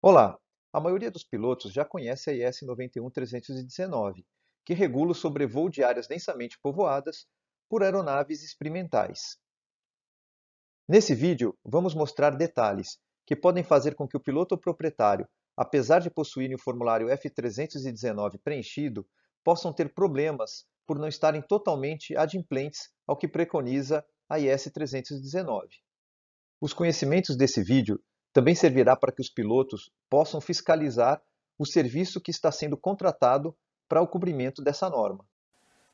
Olá! A maioria dos pilotos já conhece a IS 91-319, que regula o sobrevoo de áreas densamente povoadas por aeronaves experimentais. Nesse vídeo, vamos mostrar detalhes que podem fazer com que o piloto proprietário, apesar de possuírem o formulário F319 preenchido, possam ter problemas por não estarem totalmente adimplentes ao que preconiza a IS 319. Os conhecimentos desse vídeo também servirá para que os pilotos possam fiscalizar o serviço que está sendo contratado para o cumprimento dessa norma.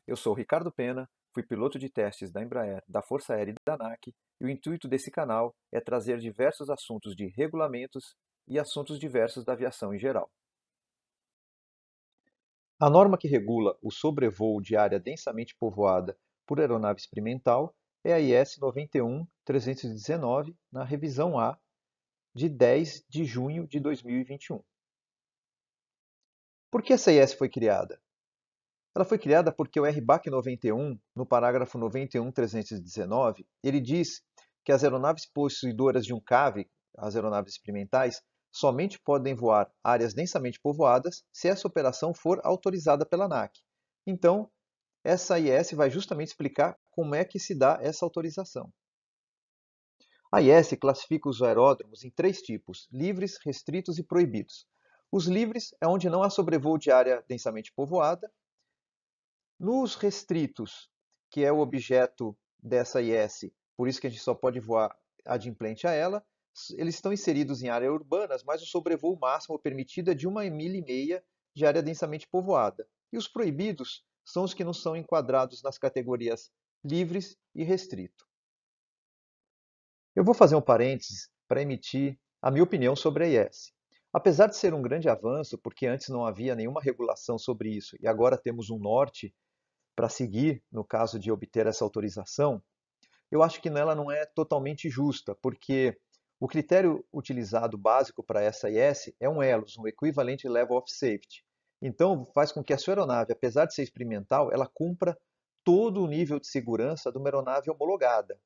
Eu sou Ricardo Pena, fui piloto de testes da Embraer, da Força Aérea e da ANAC, e o intuito desse canal é trazer diversos assuntos de regulamentos e assuntos diversos da aviação em geral. A norma que regula o sobrevoo de área densamente povoada por aeronave experimental é a IS 91-319, na revisão A de 10 de junho de 2021. Por que essa IS foi criada? Ela foi criada porque o RBAC 91, no parágrafo 91.319, ele diz que as aeronaves possuidoras de um CAV, as aeronaves experimentais, somente podem voar áreas densamente povoadas se essa operação for autorizada pela ANAC. Então, essa IS vai justamente explicar como é que se dá essa autorização. A IS classifica os aeródromos em três tipos: livres, restritos e proibidos. Os livres é onde não há sobrevoo de área densamente povoada. Nos restritos, que é o objeto dessa IS, por isso que a gente só pode voar adimplente a ela, eles estão inseridos em áreas urbanas, mas o sobrevoo máximo permitido é de uma milha e meia de área densamente povoada. E os proibidos são os que não são enquadrados nas categorias livres e restrito. Eu vou fazer um parênteses para emitir a minha opinião sobre a IS. Apesar de ser um grande avanço, porque antes não havia nenhuma regulação sobre isso e agora temos um norte para seguir no caso de obter essa autorização, eu acho que nela não é totalmente justa, porque o critério utilizado básico para essa IS é um ELOS, um equivalente Level of Safety. Então, faz com que a sua aeronave, apesar de ser experimental, ela cumpra todo o nível de segurança de uma aeronave homologada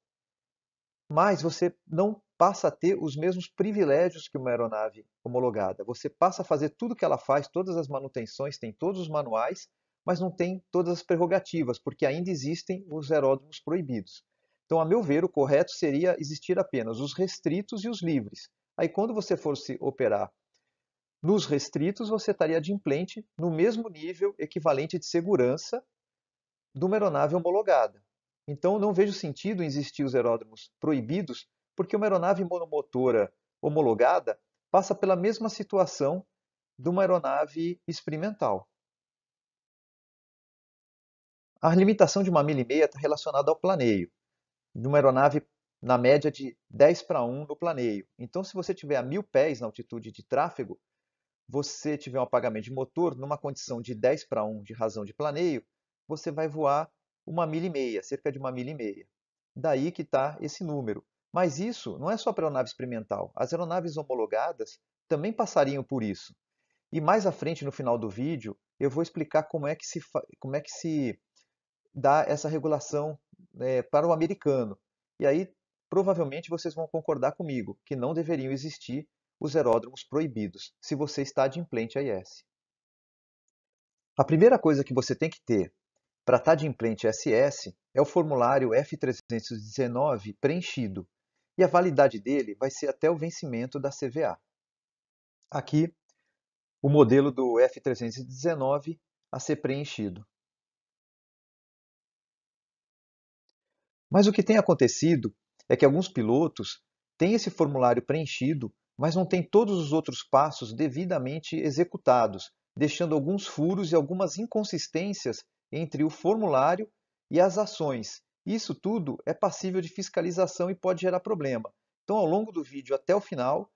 mas você não passa a ter os mesmos privilégios que uma aeronave homologada. Você passa a fazer tudo que ela faz, todas as manutenções, tem todos os manuais, mas não tem todas as prerrogativas, porque ainda existem os aeródromos proibidos. Então, a meu ver, o correto seria existir apenas os restritos e os livres. Aí, quando você fosse operar nos restritos, você estaria de implante no mesmo nível equivalente de segurança de uma aeronave homologada. Então, não vejo sentido em existir os aeródromos proibidos, porque uma aeronave monomotora homologada passa pela mesma situação de uma aeronave experimental. A limitação de uma milha e meia está relacionada ao planeio, de uma aeronave na média de 10 para 1 no planeio. Então, se você tiver a mil pés na altitude de tráfego, você tiver um apagamento de motor numa condição de 10 para 1 de razão de planeio, você vai voar uma milha e meia, cerca de uma milha e meia. Daí que está esse número. Mas isso não é só para a aeronave experimental. As aeronaves homologadas também passariam por isso. E mais à frente, no final do vídeo, eu vou explicar como é que se, como é que se dá essa regulação é, para o americano. E aí, provavelmente, vocês vão concordar comigo que não deveriam existir os aeródromos proibidos, se você está de implante AIS. A primeira coisa que você tem que ter para implante SS, é o formulário F319 preenchido, e a validade dele vai ser até o vencimento da CVA. Aqui, o modelo do F319 a ser preenchido. Mas o que tem acontecido é que alguns pilotos têm esse formulário preenchido, mas não têm todos os outros passos devidamente executados, deixando alguns furos e algumas inconsistências entre o formulário e as ações. Isso tudo é passível de fiscalização e pode gerar problema. Então, ao longo do vídeo até o final,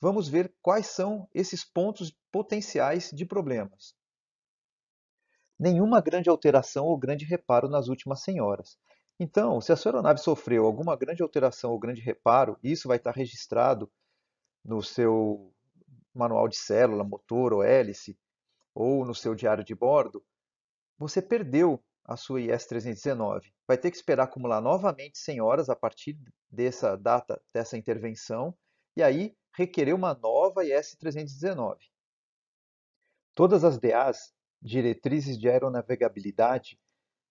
vamos ver quais são esses pontos potenciais de problemas. Nenhuma grande alteração ou grande reparo nas últimas 100 horas. Então, se a sua aeronave sofreu alguma grande alteração ou grande reparo, isso vai estar registrado no seu manual de célula, motor ou hélice, ou no seu diário de bordo, você perdeu a sua IS 319. Vai ter que esperar acumular novamente 100 horas a partir dessa data dessa intervenção e aí requerer uma nova IS 319. Todas as DAs, diretrizes de aeronavegabilidade,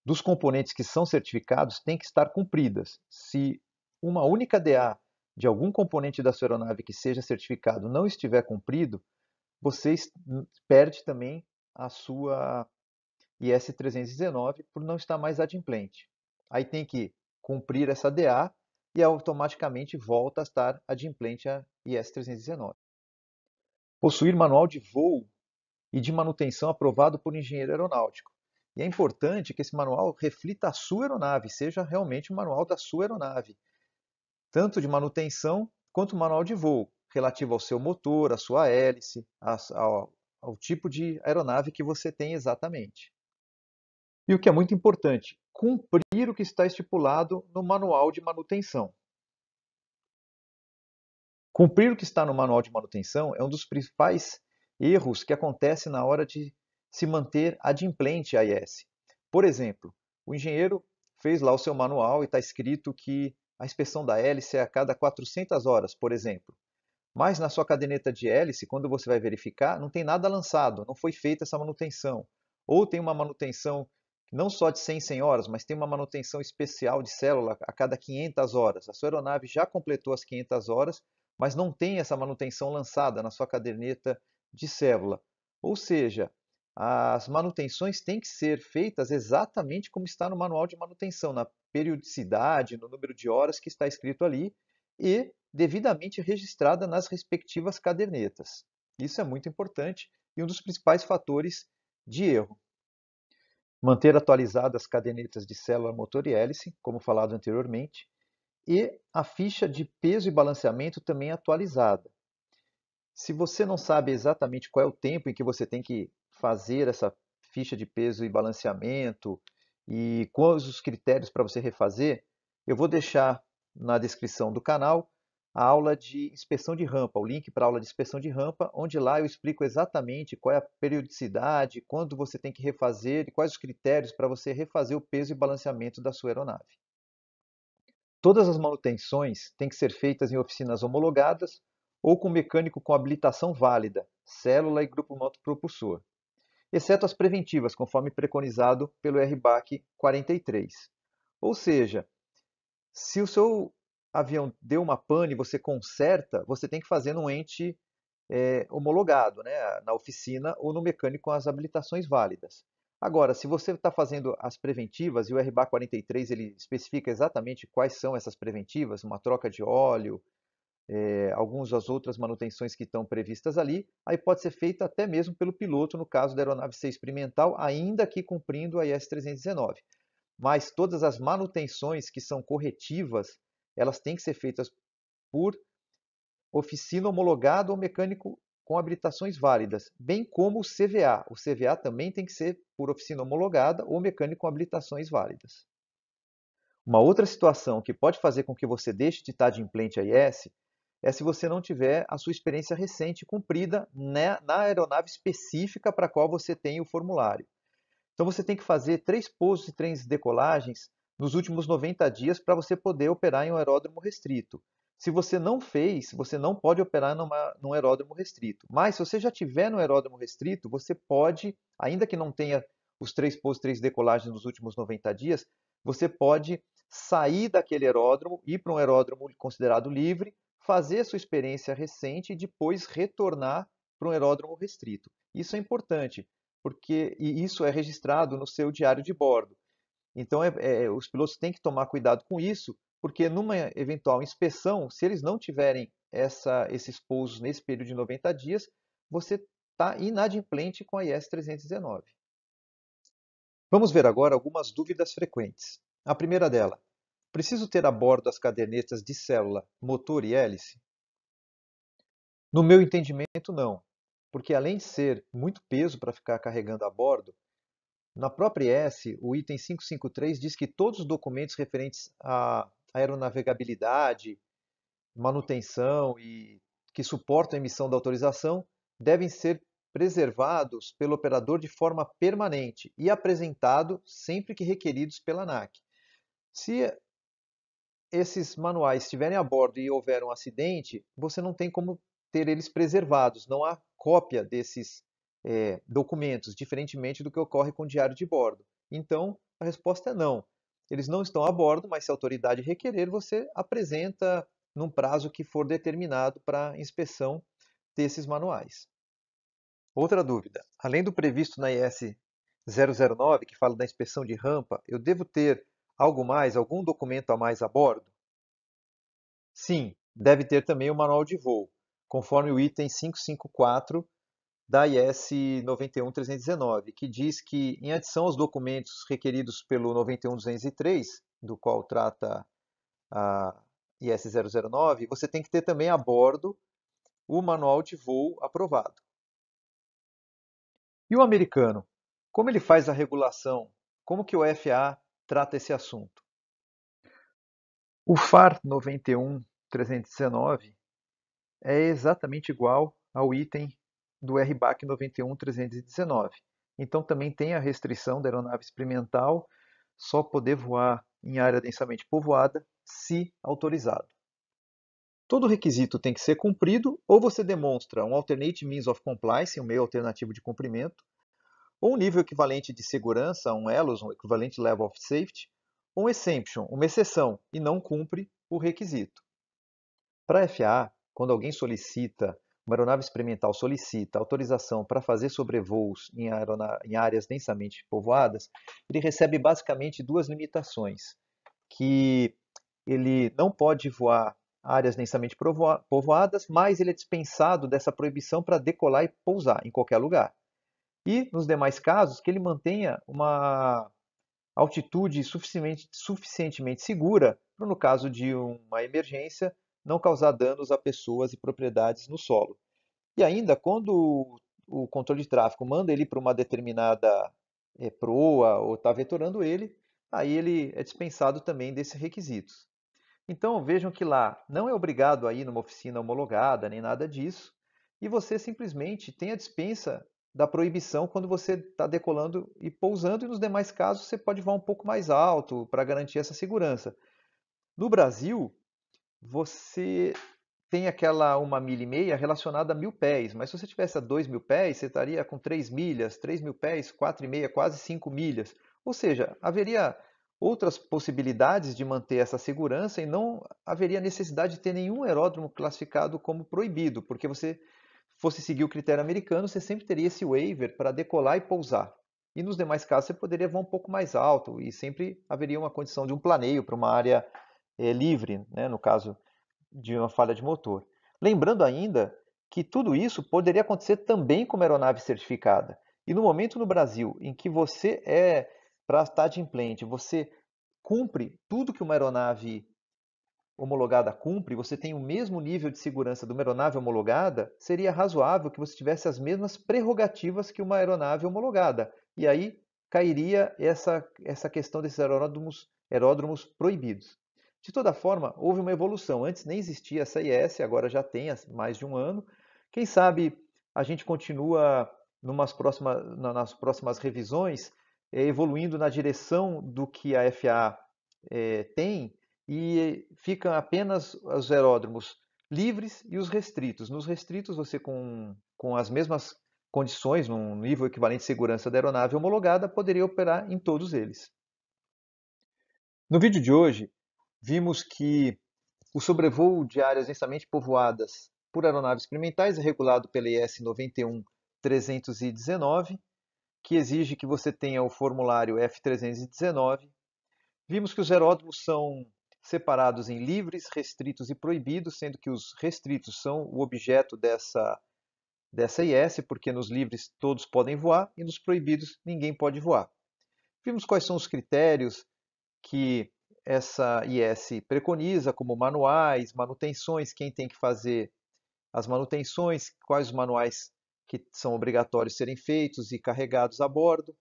dos componentes que são certificados têm que estar cumpridas. Se uma única DA de algum componente da sua aeronave que seja certificado não estiver cumprido, você perde também a sua e S319 por não estar mais adimplente. Aí tem que cumprir essa DA e automaticamente volta a estar adimplente a IS-319. Possuir manual de voo e de manutenção aprovado por engenheiro aeronáutico. E é importante que esse manual reflita a sua aeronave, seja realmente o manual da sua aeronave, tanto de manutenção quanto o manual de voo, relativo ao seu motor, à sua hélice, ao, ao tipo de aeronave que você tem exatamente. E o que é muito importante, cumprir o que está estipulado no manual de manutenção. Cumprir o que está no manual de manutenção é um dos principais erros que acontece na hora de se manter adimplente a IS. Por exemplo, o engenheiro fez lá o seu manual e está escrito que a inspeção da hélice é a cada 400 horas, por exemplo. Mas na sua caderneta de hélice, quando você vai verificar, não tem nada lançado, não foi feita essa manutenção. Ou tem uma manutenção não só de 100 em 100 horas, mas tem uma manutenção especial de célula a cada 500 horas. A sua aeronave já completou as 500 horas, mas não tem essa manutenção lançada na sua caderneta de célula. Ou seja, as manutenções têm que ser feitas exatamente como está no manual de manutenção, na periodicidade, no número de horas que está escrito ali e devidamente registrada nas respectivas cadernetas. Isso é muito importante e um dos principais fatores de erro manter atualizadas as cadenetas de célula motor e hélice, como falado anteriormente, e a ficha de peso e balanceamento também atualizada. Se você não sabe exatamente qual é o tempo em que você tem que fazer essa ficha de peso e balanceamento e quais os critérios para você refazer, eu vou deixar na descrição do canal a aula de inspeção de rampa, o link para a aula de inspeção de rampa, onde lá eu explico exatamente qual é a periodicidade, quando você tem que refazer e quais os critérios para você refazer o peso e balanceamento da sua aeronave. Todas as manutenções têm que ser feitas em oficinas homologadas ou com mecânico com habilitação válida, célula e grupo motopropulsor, exceto as preventivas, conforme preconizado pelo RBAC 43. Ou seja, se o seu avião deu uma pane, você conserta, você tem que fazer num ente é, homologado, né? na oficina ou no mecânico com as habilitações válidas. Agora, se você está fazendo as preventivas, e o RBA 43 ele especifica exatamente quais são essas preventivas, uma troca de óleo, é, algumas das outras manutenções que estão previstas ali, aí pode ser feita até mesmo pelo piloto, no caso da aeronave ser experimental, ainda que cumprindo a IS-319. Mas todas as manutenções que são corretivas elas têm que ser feitas por oficina homologada ou mecânico com habilitações válidas, bem como o CVA. O CVA também tem que ser por oficina homologada ou mecânico com habilitações válidas. Uma outra situação que pode fazer com que você deixe de estar de implante AIS é se você não tiver a sua experiência recente cumprida né, na aeronave específica para a qual você tem o formulário. Então você tem que fazer três pousos e três decolagens nos últimos 90 dias para você poder operar em um aeródromo restrito. Se você não fez, você não pode operar numa, num aeródromo restrito. Mas se você já tiver no aeródromo restrito, você pode, ainda que não tenha os três pousos, três decolagens nos últimos 90 dias, você pode sair daquele aeródromo, ir para um aeródromo considerado livre, fazer sua experiência recente e depois retornar para um aeródromo restrito. Isso é importante, porque e isso é registrado no seu diário de bordo. Então, é, é, é, os pilotos têm que tomar cuidado com isso, porque numa eventual inspeção, se eles não tiverem essa, esses pousos nesse período de 90 dias, você está inadimplente com a IS 319. Vamos ver agora algumas dúvidas frequentes. A primeira dela, preciso ter a bordo as cadernetas de célula, motor e hélice? No meu entendimento, não, porque além de ser muito peso para ficar carregando a bordo, na própria S, o item 553 diz que todos os documentos referentes à aeronavegabilidade, manutenção e que suportam a emissão da autorização devem ser preservados pelo operador de forma permanente e apresentado sempre que requeridos pela ANAC. Se esses manuais estiverem a bordo e houver um acidente, você não tem como ter eles preservados, não há cópia desses é, documentos, diferentemente do que ocorre com o diário de bordo? Então, a resposta é não. Eles não estão a bordo, mas se a autoridade requerer, você apresenta num prazo que for determinado para inspeção desses manuais. Outra dúvida: além do previsto na IS 009, que fala da inspeção de rampa, eu devo ter algo mais, algum documento a mais a bordo? Sim, deve ter também o manual de voo, conforme o item 554 da IS 91319, que diz que, em adição aos documentos requeridos pelo 91203, do qual trata a IS 009, você tem que ter também a bordo o manual de voo aprovado. E o americano? Como ele faz a regulação? Como que o FAA trata esse assunto? O FAR 91 319 é exatamente igual ao item do RBAC 91-319. Então também tem a restrição da aeronave experimental só poder voar em área densamente povoada se autorizado. Todo requisito tem que ser cumprido ou você demonstra um alternate means of compliance, um meio alternativo de cumprimento, ou um nível equivalente de segurança, um ELOS, um equivalente level of safety, ou um exemption, uma exceção, e não cumpre o requisito. Para a FAA, quando alguém solicita uma aeronave experimental solicita autorização para fazer sobrevoos em, em, áreas densamente povoadas, ele recebe basicamente duas limitações, que ele não pode voar áreas densamente povoadas, mas ele é dispensado dessa proibição para decolar e pousar em qualquer lugar. E, nos demais casos, que ele mantenha uma altitude suficientemente, suficientemente segura, no caso de uma emergência, não causar danos a pessoas e propriedades no solo. E ainda, quando o controle de tráfego manda ele para uma determinada é, proa ou está vetorando ele, aí ele é dispensado também desses requisitos. Então vejam que lá não é obrigado a ir numa oficina homologada nem nada disso, e você simplesmente tem a dispensa da proibição quando você está decolando e pousando, e nos demais casos você pode voar um pouco mais alto para garantir essa segurança. No Brasil, você tem aquela uma milha e meia relacionada a mil pés, mas se você tivesse a dois mil pés, você estaria com três milhas, três mil pés, quatro e meia, quase cinco milhas. Ou seja, haveria outras possibilidades de manter essa segurança e não haveria necessidade de ter nenhum aeródromo classificado como proibido, porque você fosse seguir o critério americano, você sempre teria esse waiver para decolar e pousar. E nos demais casos você poderia voar um pouco mais alto e sempre haveria uma condição de um planeio para uma área é, livre, né, no caso de uma falha de motor. Lembrando ainda que tudo isso poderia acontecer também com uma aeronave certificada. E no momento no Brasil em que você é para estar de implante, você cumpre tudo que uma aeronave homologada cumpre, você tem o mesmo nível de segurança de uma aeronave homologada, seria razoável que você tivesse as mesmas prerrogativas que uma aeronave homologada. E aí cairia essa, essa questão desses aeródromos, aeródromos proibidos. De toda forma, houve uma evolução. Antes nem existia a CIS, agora já tem há mais de um ano. Quem sabe a gente continua numas próxima, nas próximas revisões eh, evoluindo na direção do que a FA é, eh, tem e ficam apenas os aeródromos livres e os restritos. Nos restritos, você com, com as mesmas condições, num nível equivalente de segurança da aeronave homologada, poderia operar em todos eles. No vídeo de hoje, vimos que o sobrevoo de áreas densamente povoadas por aeronaves experimentais é regulado pela IS 91.319, que exige que você tenha o formulário F319. Vimos que os aeródromos são separados em livres, restritos e proibidos, sendo que os restritos são o objeto dessa, dessa IS, porque nos livres todos podem voar e nos proibidos ninguém pode voar. Vimos quais são os critérios que essa IS preconiza como manuais, manutenções, quem tem que fazer as manutenções, quais os manuais que são obrigatórios serem feitos e carregados a bordo.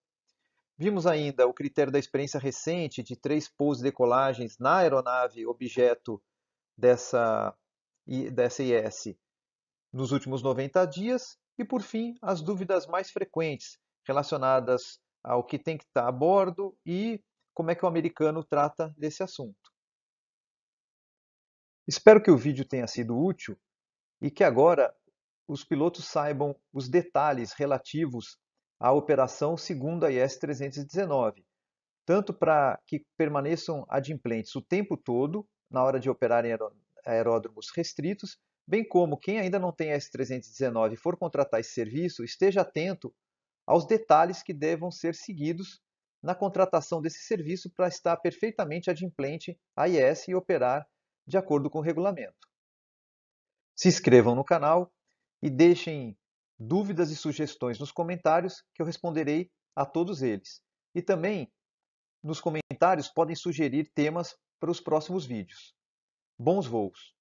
Vimos ainda o critério da experiência recente de três pousos e decolagens na aeronave objeto dessa, dessa IS nos últimos 90 dias. E, por fim, as dúvidas mais frequentes relacionadas ao que tem que estar a bordo e como é que o americano trata desse assunto. Espero que o vídeo tenha sido útil e que agora os pilotos saibam os detalhes relativos à operação segundo a IS 319, tanto para que permaneçam adimplentes o tempo todo na hora de operar em aeródromos restritos, bem como quem ainda não tem S319 e for contratar esse serviço, esteja atento aos detalhes que devam ser seguidos na contratação desse serviço para estar perfeitamente adimplente à IS e operar de acordo com o regulamento. Se inscrevam no canal e deixem dúvidas e sugestões nos comentários que eu responderei a todos eles. E também nos comentários podem sugerir temas para os próximos vídeos. Bons voos!